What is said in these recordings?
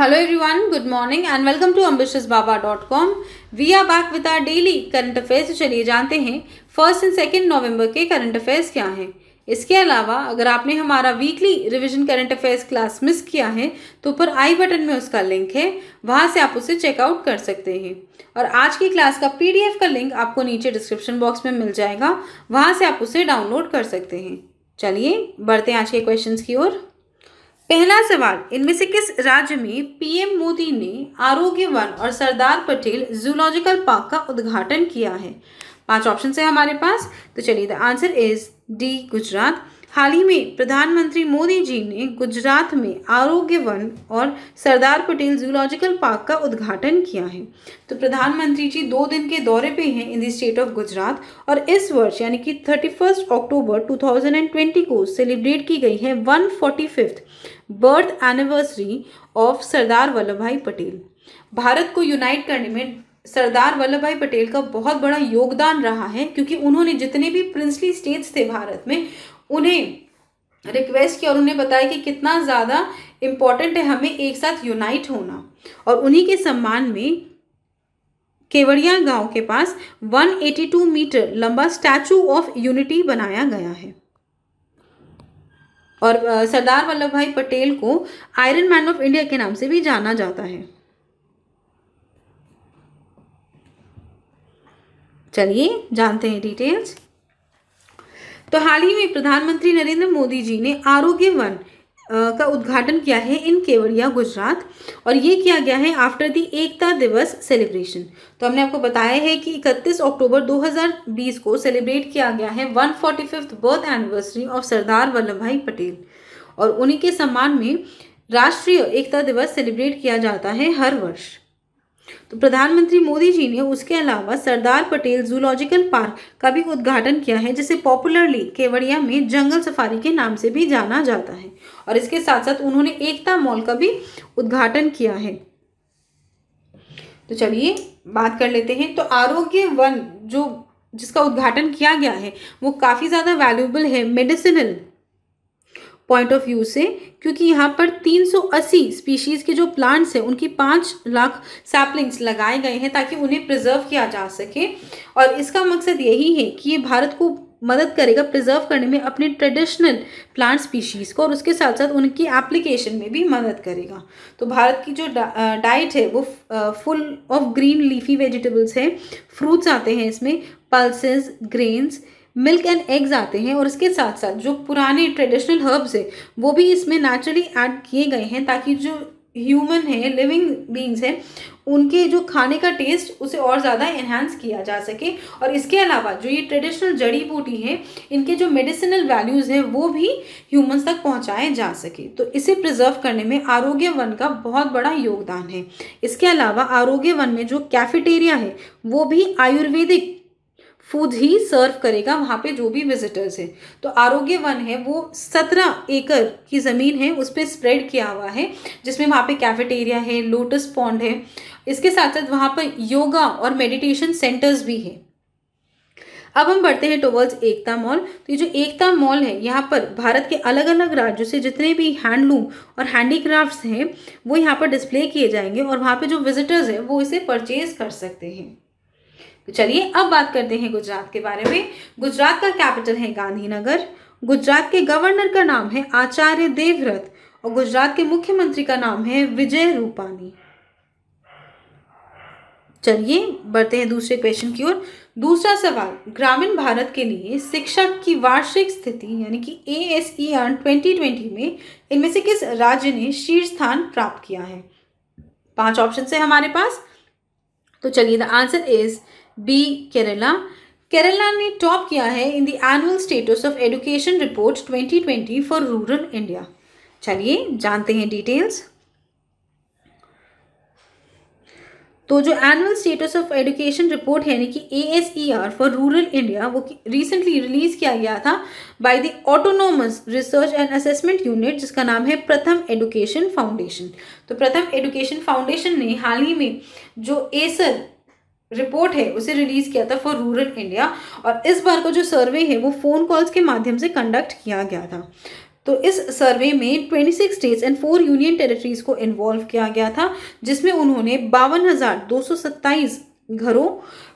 hello good morning and welcome to welcome Baba dot com we are back with our daily current affairs चलिए जानते हैं first and second नवंबर के current affairs क्या हैं इसके अलावा अगर आपने हमारा weekly revision current affairs class miss किया है तो ऊपर आई बटन में उसका लिंक है वहाँ से आप उसे चेकआउट कर सकते हैं और आज की क्लास का पी का लिंक आपको नीचे डिस्क्रिप्शन बॉक्स में मिल जाएगा वहाँ से आप उसे डाउनलोड कर सकते हैं चलिए बढ़ते हैं आज के क्वेश्चन की ओर पहला सवाल इनमें से किस राज्य में पीएम मोदी ने आरोग्य वन और सरदार पटेल जूलॉजिकल पार्क का उद्घाटन किया है पांच ऑप्शन है हमारे पास तो चलिए the answer is D Gujarat हाल ही में प्रधानमंत्री मोदी जी ने गुजरात में आरोग्य वन और सरदार पटेल जूलॉजिकल पार्क का उद्घाटन किया है तो प्रधानमंत्री जी दो दिन के दौरे पे हैं in the state of Gujarat और इस वर्ष यानी कि थर्टी फर्स्ट अक्टूबर 2020 को सेलिब्रेट की गई है one forty fifth birth anniversary of Sardar Vallabh Bhai Patel Bharat को यूनाइट करने में सरदार वल्लभ भाई पटेल का बहुत बड़ा योगदान रहा है क्योंकि उन्होंने जितने भी प्रिंसली स्टेट्स थे भारत में उन्हें रिक्वेस्ट किया और उन्हें बताया कि कितना ज़्यादा इम्पॉर्टेंट है हमें एक साथ यूनाइट होना और उन्हीं के सम्मान में केवड़िया गांव के पास 182 मीटर लंबा स्टैचू ऑफ यूनिटी बनाया गया है और सरदार वल्लभ भाई पटेल को आयरन मैन ऑफ इंडिया के नाम से भी जाना जाता है चलिए जानते हैं डिटेल्स तो हाल ही में प्रधानमंत्री नरेंद्र मोदी जी ने आरोग्य वन का उद्घाटन किया है इन केवड़िया गुजरात और ये किया गया है आफ्टर दी एकता दिवस सेलिब्रेशन तो हमने आपको बताया है कि 31 अक्टूबर 2020 को सेलिब्रेट किया गया है one forty fifth birth anniversary of Sardar Vallabh Bhai Patel और उन्हीं के सम्मान में राष्ट्रीय एकता दिवस सेलिब्रेट किया जाता है हर वर्ष तो प्रधानमंत्री मोदी जी ने उसके अलावा सरदार पटेल जूलॉजिकल पार्क का भी उद्घाटन किया है जिसे पॉपुलरली केवड़िया में जंगल सफारी के नाम से भी जाना जाता है और इसके साथ साथ उन्होंने एकता मॉल का भी उद्घाटन किया है तो चलिए बात कर लेते हैं तो आरोग्य वन जो जिसका उद्घाटन किया गया है वो काफ़ी ज़्यादा वैल्यूबल है मेडिसिनल पॉइंट ऑफ व्यू से क्योंकि यहाँ पर 380 स्पीशीज़ के जो प्लांट्स हैं उनकी पाँच लाख सैपलिंग्स लगाए गए हैं ताकि उन्हें प्रिजर्व किया जा सके और इसका मकसद यही है कि ये भारत को मदद करेगा प्रिजर्व करने में अपने ट्रेडिशनल प्लांट स्पीशीज़ को और उसके साथ साथ उनकी एप्लीकेशन में भी मदद करेगा तो भारत की जो डाइट है वो full of green leafy vegetables है फ्रूट्स आते हैं इसमें pulses grains milk and eggs आते हैं और इसके साथ साथ जो पुराने ट्रेडिशनल हर्ब्स हैं वो भी इसमें नेचुरली ऐड किए गए हैं ताकि जो ह्यूमन है लिविंग बींग्स हैं उनके जो खाने का टेस्ट उसे और ज़्यादा इन्हांस किया जा सके और इसके अलावा जो ये ट्रेडिशनल जड़ी बूटी है इनके जो मेडिसिनल वैल्यूज़ हैं वो भी ह्यूमंस तक पहुँचाए जा सके तो इसे प्रिजर्व करने में आरोग्य वन का बहुत बड़ा योगदान है इसके अलावा आरोग्य वन में जो कैफेटेरिया है वो भी आयुर्वेदिक फूड ही सर्व करेगा वहाँ पे जो भी विजिटर्स हैं तो आरोग्य वन है वो सत्रह एकड़ की ज़मीन है उस पर स्प्रेड किया हुआ है जिसमें वहाँ पे कैफेटेरिया है लोटस पॉन्ड है इसके साथ साथ वहाँ पर योगा और मेडिटेशन सेंटर्स भी हैं अब हम बढ़ते हैं टूवर्ड्स एकता मॉल तो ये जो एकता मॉल है यहाँ पर भारत के अलग अलग राज्यों से जितने भी हैंडलूम और हैंडीक्राफ्ट्स हैं वो यहाँ पर डिस्प्ले किए जाएंगे और वहाँ पे जो विजिटर्स हैं वो इसे परचेज कर सकते हैं तो चलिए अब बात करते हैं गुजरात के बारे में गुजरात का कैपिटल है गांधीनगर गुजरात के गवर्नर का नाम है आचार्य देवव्रत और गुजरात के मुख्यमंत्री का नाम है विजय रूपानी चलिए बढ़ते हैं दूसरे क्वेश्चन की ओर दूसरा सवाल ग्रामीण भारत के लिए शिक्षा की वार्षिक स्थिति यानी कि A S E R twenty twenty में इनमें से किस राज्य ने शीर्ष स्थान प्राप्त किया है पांच ऑप्शन है हमारे पास तो चलिए the answer is B Kerala Kerala ने टॉप किया है in the annual status of education report 2020 for rural India चलिए जानते हैं डिटेल्स तो जो annual status of education report है यानी कि A S E R for rural India वो रिसेंटली रिलीज किया गया था by the autonomous research and assessment unit जिसका नाम है प्रथम एजुकेशन फाउंडेशन तो प्रथम एजुकेशन फाउंडेशन ने हाल ही में जो एसर रिपोर्ट है उसे रिलीज किया था फॉर रूरल इंडिया और इस बार का जो सर्वे है वो फ़ोन कॉल्स के माध्यम से कंडक्ट किया गया था तो इस सर्वे में 26 states and four union territories को इन्वॉल्व किया गया था जिसमें उन्होंने बावन घरों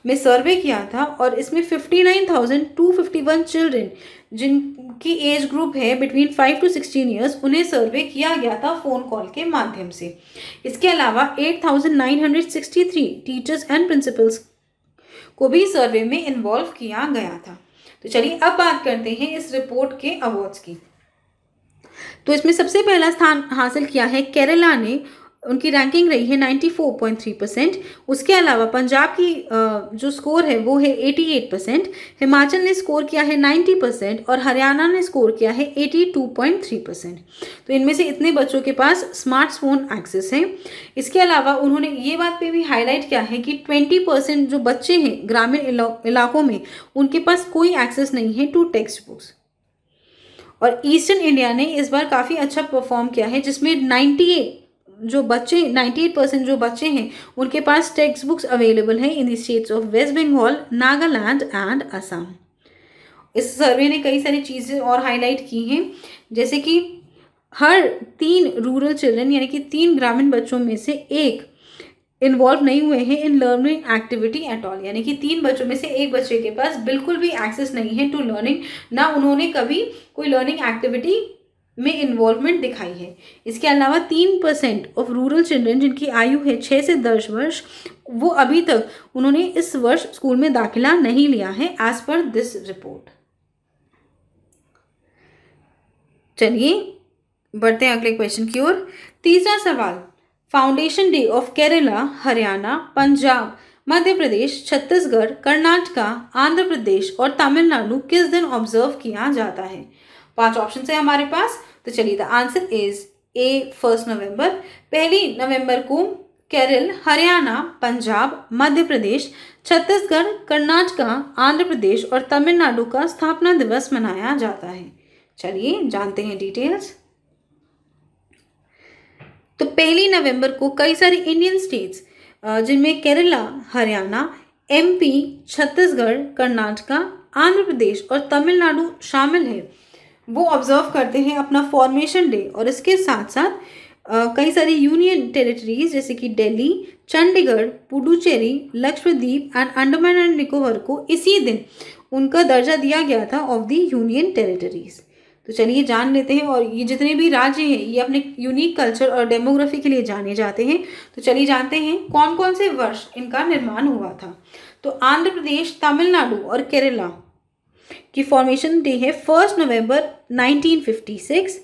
में सर्वे किया था और इसमें fifty nine thousand two fifty one children जिनकी एज ग्रुप है between five to sixteen years उन्हें सर्वे किया गया था फ़ोन कॉल के माध्यम से इसके अलावा eight thousand nine hundred sixty three teachers and principals को भी सर्वे में इन्वॉल्व किया गया था तो चलिए अब बात करते हैं इस रिपोर्ट के अवार्ड्स की तो इसमें सबसे पहला स्थान हासिल किया है केरला ने उनकी रैंकिंग रही है 94.3 परसेंट उसके अलावा पंजाब की जो स्कोर है वो है 88 परसेंट हिमाचल ने स्कोर किया है 90 परसेंट और हरियाणा ने स्कोर किया है 82.3 परसेंट तो इनमें से इतने बच्चों के पास स्मार्टफोन एक्सेस है इसके अलावा उन्होंने ये बात पे भी हाईलाइट किया है कि ट्वेंटी परसेंट जो बच्चे हैं ग्रामीण इलाकों में उनके पास कोई एक्सेस नहीं है टू टेक्स्ट बुक्स और ईस्टर्न इंडिया ने इस बार काफ़ी अच्छा परफॉर्म किया है जिसमें नाइन्टी जो बच्चे 98 परसेंट जो बच्चे हैं उनके पास टेक्स्ट बुक्स अवेलेबल हैं in the states of waste Bengal Nagaland and Assam इस सर्वे ने कई सारी चीज़ें और हाईलाइट की हैं जैसे कि हर तीन रूरल चिल्ड्रन यानी कि तीन ग्रामीण बच्चों में से एक इन्वॉल्व नहीं हुए हैं in learning activity at all यानी कि तीन बच्चों में से एक बच्चे के पास बिल्कुल भी एक्सेस नहीं है टू लर्निंग ना उन्होंने कभी कोई लर्निंग एक्टिविटी में इन्वॉल्वमेंट दिखाई है इसके अलावा तीन परसेंट ऑफ रूरल चिल्ड्रेन जिनकी आयु है छः से दस वर्ष वो अभी तक उन्होंने इस वर्ष स्कूल में दाखिला नहीं लिया है एज पर दिस रिपोर्ट चलिए बढ़ते हैं अगले क्वेश्चन की ओर तीसरा सवाल foundation day of Kerala Haryana Punjab Madhya Pradesh Chhattisgarh Karnataka Andhra Pradesh और तमिलनाडु किस दिन ऑब्जर्व किया जाता है पांच ऑप्शन है हमारे पास तो चलिए the answer is A first November पहली नवंबर को केरल हरियाणा पंजाब मध्य प्रदेश छत्तीसगढ़ कर्नाटका आंध्र प्रदेश और तमिलनाडु का स्थापना दिवस मनाया जाता है चलिए जानते हैं डिटेल्स तो पहली नवंबर को कई सारे इंडियन स्टेट्स जिनमें केरला हरियाणा एमपी छत्तीसगढ़ कर्नाटका आंध्र प्रदेश और तमिलनाडु शामिल है वो ऑब्जर्व करते हैं अपना फॉर्मेशन डे और इसके साथ साथ कई सारी यूनियन टेरिटरीज जैसे कि दिल्ली चंडीगढ़ पुडुचेरी लक्षद्वीप एंड अंडमान एंड निकोबार को इसी दिन उनका दर्जा दिया गया था ऑफ द यूनियन टेरिटरीज तो चलिए जान लेते हैं और ये जितने भी राज्य हैं ये अपने यूनिक कल्चर और डेमोग्राफी के लिए जाने जाते हैं तो चलिए जानते हैं कौन कौन से वर्ष इनका निर्माण हुआ था तो आंध्र प्रदेश तमिलनाडु और केरला की फॉर्मेशन डे है फर्स्ट नवंबर 1956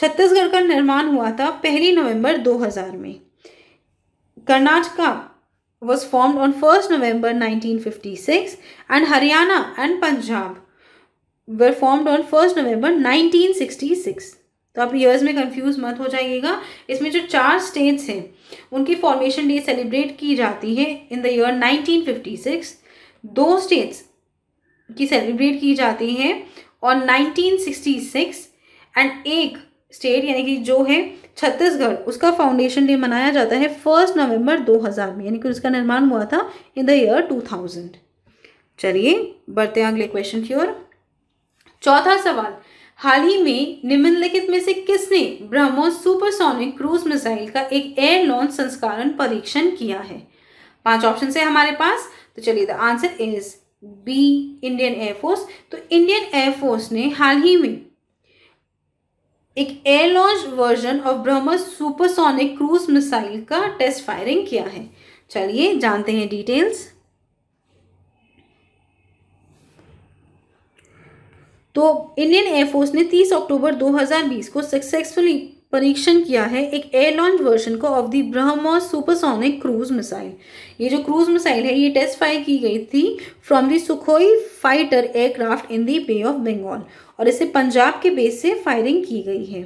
छत्तीसगढ़ का निर्माण हुआ था पहली नवंबर 2000 में Karnataka was form on first November 1956 and Haryana and Punjab were formed on first November 1966 तो आप ईयर्स में कंफ्यूज मत हो जाइएगा इसमें जो चार स्टेट्स हैं उनकी फॉर्मेशन डे सेलिब्रेट की जाती है इन द ईयर 1956 दो स्टेट्स की सेलिब्रेट की जाती है और 1966 एंड एक स्टेट यानी कि जो है छत्तीसगढ़ उसका फाउंडेशन डे मनाया जाता है फर्स्ट नवंबर 2000 में यानी कि उसका निर्माण हुआ था इन द ईयर 2000 चलिए बढ़ते हैं अगले क्वेश्चन की ओर चौथा सवाल हाल ही में निम्नलिखित में से किसने ब्रह्मोस सुपरसोनिक क्रूज मिसाइल का एक एयर लॉन्च संस्करण परीक्षण किया है पांच ऑप्शन है हमारे पास तो चलिए the answer is B Indian air force तो इंडियन एयरफोर्स ने हाल ही में एक air launch version of BrahMos supersonic cruise missile का टेस्ट फायरिंग किया है चलिए जानते हैं डिटेल्स तो इंडियन एयरफोर्स ने 30 अक्टूबर 2020 को सक्सेसफुली परीक्षण किया है एक एयर लॉन्च वर्जन को of the BrahMos supersonic cruise missile ये जो क्रूज मिसाइल है ये टेस्ट फायर की गई थी from the Sukhoi fighter aircraft in the Bay of Bengal और इसे पंजाब के बेस से फायरिंग की गई है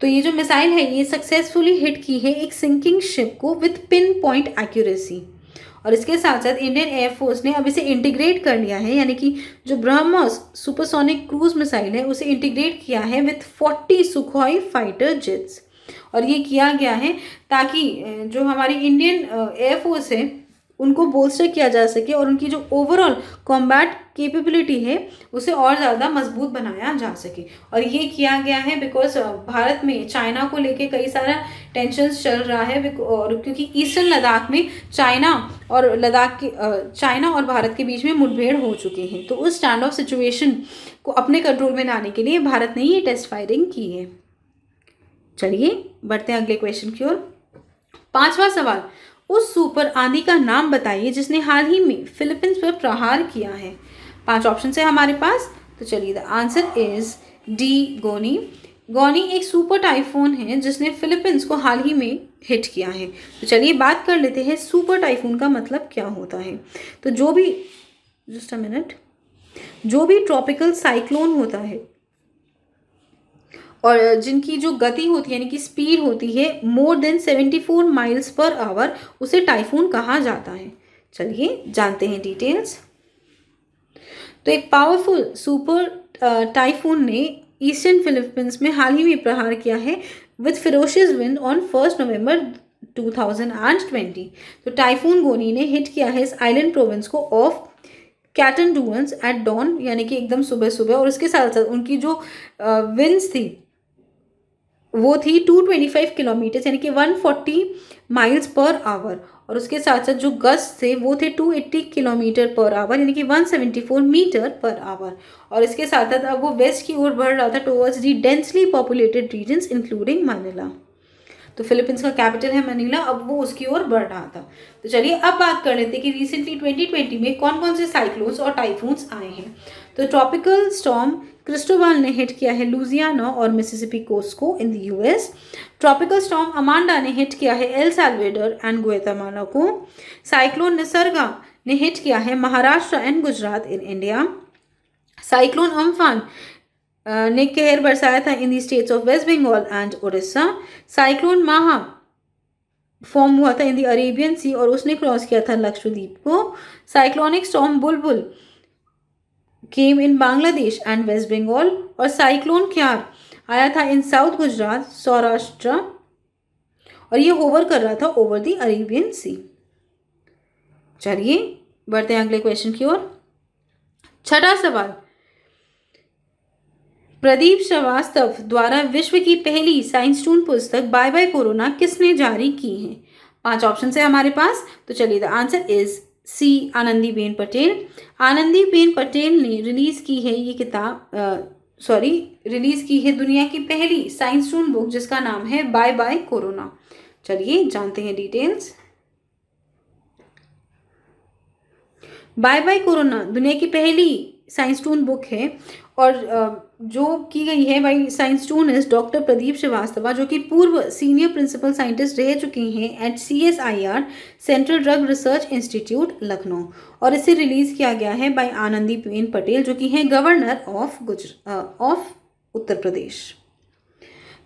तो ये जो मिसाइल है ये सक्सेसफुली हिट की है एक सिंकिंग शिप को विथ पिन पॉइंट एक्यूरेसी और इसके साथ साथ इंडियन एयरफोर्स ने अब इसे इंटीग्रेट कर लिया है यानी कि जो ब्रह्मोस सुपरसोनिक क्रूज मिसाइल है उसे इंटीग्रेट किया है with forty Sukhoi fighter jets और ये किया गया है ताकि जो हमारी इंडियन एयरफोर्स है उनको बोलस्टर किया जा सके और उनकी जो ओवरऑल कॉम्बैट कैपेबिलिटी है उसे और ज़्यादा मजबूत बनाया जा सके और ये किया गया है बिकॉज भारत में चाइना को लेके कई सारा टेंशन चल रहा है और क्योंकि ईस्टर्न लद्दाख में चाइना और लद्दाख के चाइना और भारत के बीच में मुठभेड़ हो चुकी है तो उस स्टैंड ऑफ सिचुएशन को अपने कंट्रोल में लाने के लिए भारत ने ये टेस्ट फायरिंग की है चलिए बढ़ते हैं अगले क्वेश्चन की ओर पांचवा सवाल उस सुपर आदि का नाम बताइए जिसने हाल ही में फिलीपींस पर प्रहार किया है पांच ऑप्शन है हमारे पास तो चलिए द आंसर इज डी गोनी गोनी एक सुपर टाइफून है जिसने फिलीपींस को हाल ही में हिट किया है तो चलिए बात कर लेते हैं सुपर टाइफून का मतलब क्या होता है तो जो भी जस्ट अ मिनट जो भी ट्रॉपिकल साइक्लोन होता है और जिनकी जो गति होती है यानी कि स्पीड होती है more than seventy four miles per hour उसे टाइफून कहा जाता है चलिए जानते हैं डिटेल्स तो एक पावरफुल सुपर टाइफून ने ईस्टर्न फिलीपींस में हाल ही में प्रहार किया है with ferocious wind on first November 2020 तो टाइफून गोनी ने हिट किया है इस आइलैंड प्रोविंस को of Catanduanes at dawn यानी कि एकदम सुबह सुबह और उसके साथ साथ उनकी जो विंस uh, थी वो थी टू ट्वेंटी फाइव किलोमीटर्स यानी कि one forty miles per hour और उसके साथ साथ जो गस्त थे वो थे two eighty kilometre per hour यानी कि one seventy four metre per hour और इसके साथ साथ अब वो वेस्ट की ओर बढ़ रहा था towards the densely populated regions including Manila तो फिलीपींस का कैपिटल है मनीला अब वो उसकी ओर बढ़ रहा था तो चलिए अब बात कर लेते हैं कि रिसेंटली 2020 में कौन कौन से साइक्लोन्स और टाइफून्स आए हैं तो ट्रॉपिकल स्टॉम क्रिस्टोबाल ने हिट किया है लूजियाना और मिसिसिपी कोस्ट को in the US tropical storm Amanda ने हिट किया है एल सैल्वेडर एंड गुएतामाला को साइक्लोन निसर्गा ने हिट किया है Maharashtra and Gujarat in India cyclone Amphan ने कहर बरसाया था in the states of waste Bengal and Orissa cyclone Maha form हुआ था इन द अरेबियन सी और उसने क्रॉस किया था लक्षद्वीप को cyclonic storm Bulbul came in Bangladesh and West Bengal और साइक्लोन क्यार आया था इन साउथ गुजरात सौराष्ट्र और ये होवर कर रहा था ओवर द अरेबियन सी चलिए बढ़ते हैं अगले क्वेश्चन की ओर छठा सवाल प्रदीप श्रीवास्तव द्वारा विश्व की पहली साइंस टून पुस्तक बाय बाय कोरोना किसने जारी की है पांच ऑप्शन है हमारे पास तो चलिए the answer is C Anandi ben Patel Anandi ben Patel ने रिलीज़ की है ये किताब सॉरी रिलीज़ की है दुनिया की पहली साइंस स्टून बुक जिसका नाम है बाय बाय कोरोना चलिए जानते हैं डिटेल्स बाय बाय कोरोना दुनिया की पहली साइंस टून बुक है और जो की गई है by science students doctor Pradeep Srivastava जो कि पूर्व सीनियर प्रिंसिपल साइंटिस्ट रह चुके हैं at C S I R central drug research institute Lucknow और इसे रिलीज़ किया गया है बाई आनंदी पटेल जो कि हैं governor of Gujarat of Uttar Pradesh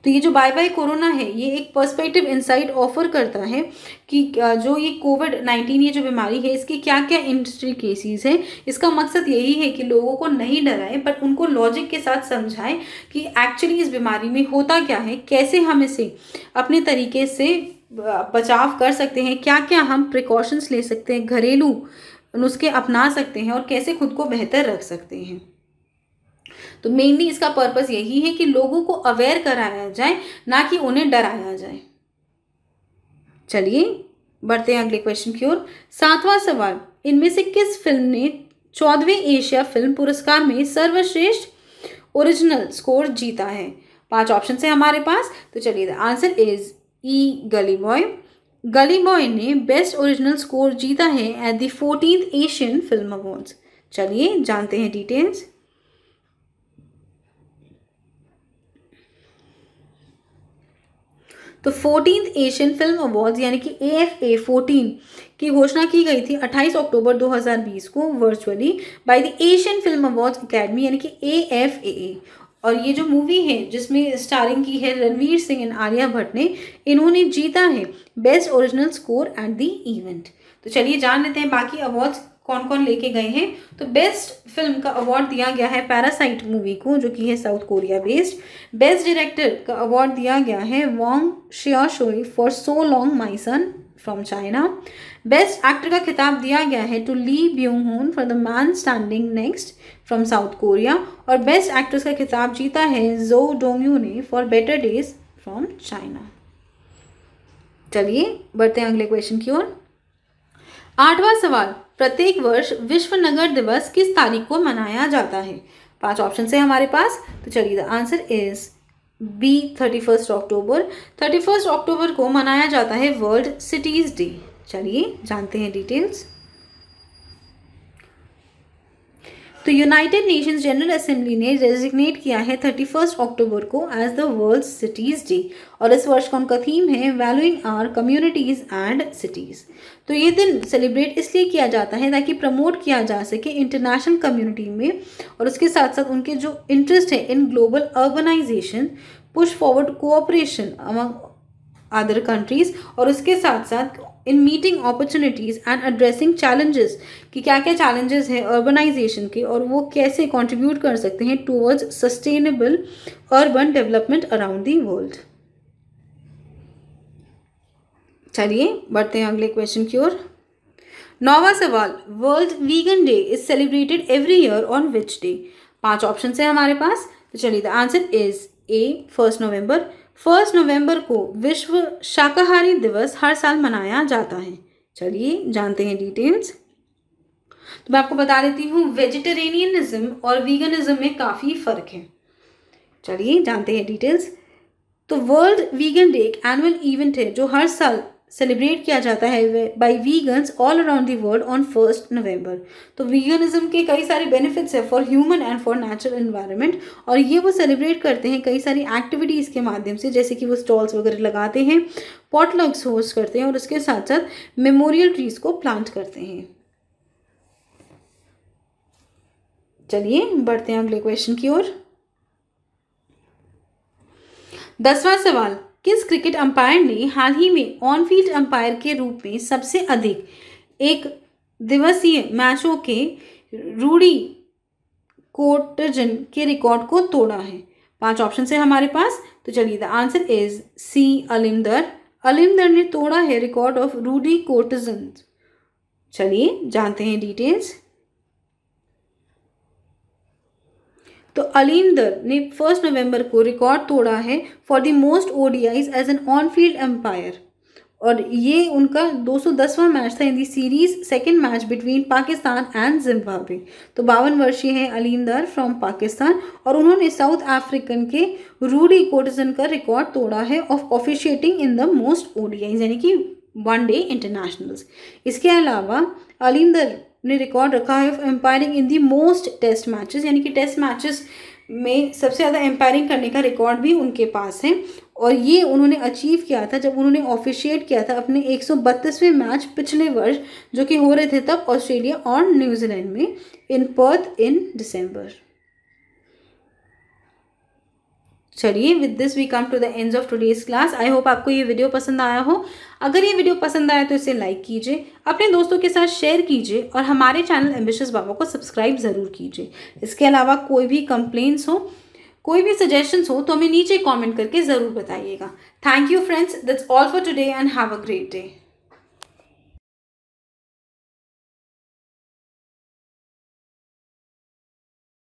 तो ये जो बाय बाय कोरोना है ये एक पर्सपेक्टिव इंसाइट ऑफर करता है कि जो ये कोविड नाइन्टीन ये जो बीमारी है इसके क्या क्या इंडस्ट्री केसेस हैं इसका मकसद यही है कि लोगों को नहीं डराएं बट उनको लॉजिक के साथ समझाएं कि एक्चुअली इस बीमारी में होता क्या है कैसे हम इसे अपने तरीके से बचाव कर सकते हैं क्या क्या हम प्रिकॉशंस ले सकते हैं घरेलू नुस्खे अपना सकते हैं और कैसे खुद को बेहतर रख सकते हैं तो मेनली इसका पर्पज़ यही है कि लोगों को अवेयर कराया जाए ना कि उन्हें डराया जाए चलिए बढ़ते हैं अगले क्वेश्चन की ओर सातवां सवाल इनमें से किस फिल्म ने चौदहवें एशिया फिल्म पुरस्कार में सर्वश्रेष्ठ ओरिजिनल स्कोर जीता है पांच ऑप्शन है हमारे पास तो चलिए आंसर इज ई गली बॉय गली बॉय ने बेस्ट ओरिजिनल स्कोर जीता है at the fourteen Asian film awards चलिए जानते हैं डिटेल्स तो फोर्टीन एशियन फिल्म अवार्ड्स यानी कि ए एफ ए फोर्टीन की घोषणा की गई थी 28 अक्टूबर 2020 को virtually by the Asian film awards academy यानी कि ए एफ ए और ये जो मूवी है जिसमें स्टारिंग की है रणवीर सिंह एंड आलिया भट्ट ने इन्होंने जीता है best original score at the event तो चलिए जान लेते हैं बाकी अवार्ड्स कौन कौन लेके गए हैं तो बेस्ट फिल्म का अवार्ड दिया गया है पैरासाइट मूवी को जो कि है South Korea based best director का अवार्ड दिया गया है Wang Xiaoshuai for so long my son from China best actor का खिताब दिया गया है to Lee Byung hun for the man standing next from South Korea और बेस्ट एक्ट्रेस का खिताब जीता है जो डोंगयू ने for better days from China चलिए बढ़ते हैं अगले क्वेश्चन की ओर आठवां सवाल प्रत्येक वर्ष विश्व नगर दिवस किस तारीख को मनाया जाता है पांच ऑप्शन है हमारे पास तो चलिए the answer is B thirty first October thirty first October को मनाया जाता है वर्ल्ड सिटीज़ डे चलिए जानते हैं डिटेल्स तो यूनाइटेड नेशंस जनरल असेंबली ने डेजिग्नेट किया है थर्टी फर्स्ट अक्टूबर को as the world cities day और इस वर्ष का उनका थीम है valuing our communities and cities तो ये दिन सेलिब्रेट इसलिए किया जाता है ताकि प्रमोट किया जा सके इंटरनेशनल कम्युनिटी में और उसके साथ साथ उनके जो इंटरेस्ट है in global urbanisation push forward cooperation among other countries और उसके साथ साथ in meeting opportunities and addressing challenges कि क्या क्या चैलेंजेस हैं अर्बनाइजेशन के और वो कैसे कंट्रीब्यूट कर सकते हैं towards sustainable urban development around the world चलिए बढ़ते हैं अगले क्वेश्चन की ओर नौवा सवाल world vegan day is celebrated every year on which day पांच ऑप्शन है हमारे पास तो चलिए the answer is A first November first November को विश्व शाकाहारी दिवस हर साल मनाया जाता है चलिए जानते हैं डिटेल्स तो मैं आपको बता देती हूँ वेजिटेरियनिज्म और वीगनिज्म में काफ़ी फ़र्क है चलिए जानते हैं डिटेल्स तो वर्ल्ड वीगन डे एक एनुअल इवेंट है जो हर साल सेलिब्रेट किया जाता है by vegan all around the world on first November तो वीगनिज्म के कई सारे बेनिफिट्स है for human and for natural environment और ये वो सेलिब्रेट करते हैं कई सारी एक्टिविटीज़ के माध्यम से जैसे कि वो स्टॉल्स वगैरह लगाते हैं पॉटलग्स होस्ट करते हैं और उसके साथ साथ मेमोरियल ट्रीज़ को प्लांट करते हैं चलिए बढ़ते हैं अगले क्वेश्चन की ओर दसवां सवाल किस क्रिकेट अंपायर ने हाल ही में ऑन फील्ड अंपायर के रूप में सबसे अधिक एक दिवसीय मैचों के रूढ़ी कोटजन के रिकॉर्ड को तोड़ा है पांच ऑप्शन है हमारे पास तो चलिए the answer is C Aleem Dar Aleem Dar ने तोड़ा है रिकॉर्ड ऑफ रूडी कोटजन चलिए जानते हैं डिटेल्स तो अलिंदर ने फर्स्ट नवंबर को रिकॉर्ड तोड़ा है for the most ODIs as an on field umpire और ये उनका 210वां मैच था in the series second match between Pakistan and Zimbabwe तो बावन वर्षीय हैं अलींदर फ्रॉम पाकिस्तान और उन्होंने साउथ अफ्रीकन के रूडी कोटन का रिकॉर्ड तोड़ा है of officiating in the most ODI यानी कि वन डे इंटरनेशनल्स इसके अलावा अलींदर ने रिकॉर्ड रखा है of umpiring in the most test matches यानी कि टेस्ट मैचेस में सबसे ज़्यादा एम्पायरिंग करने का रिकॉर्ड भी उनके पास है और ये उन्होंने अचीव किया था जब उन्होंने ऑफिशिएट किया था अपने एक मैच पिछले वर्ष जो कि हो रहे थे तब ऑस्ट्रेलिया और न्यूजीलैंड में इन पर्थ इन दिसंबर चलिए with this we come to the end of today's class I hope आपको ये वीडियो पसंद आया हो अगर ये वीडियो पसंद आया तो इसे लाइक कीजिए अपने दोस्तों के साथ शेयर कीजिए और हमारे चैनल एम्बिशस बाबा को सब्सक्राइब ज़रूर कीजिए इसके अलावा कोई भी कंप्लेंट्स हो कोई भी सजेशंस हो तो हमें नीचे कमेंट करके ज़रूर बताइएगा thank you friends that's all for today and have a great day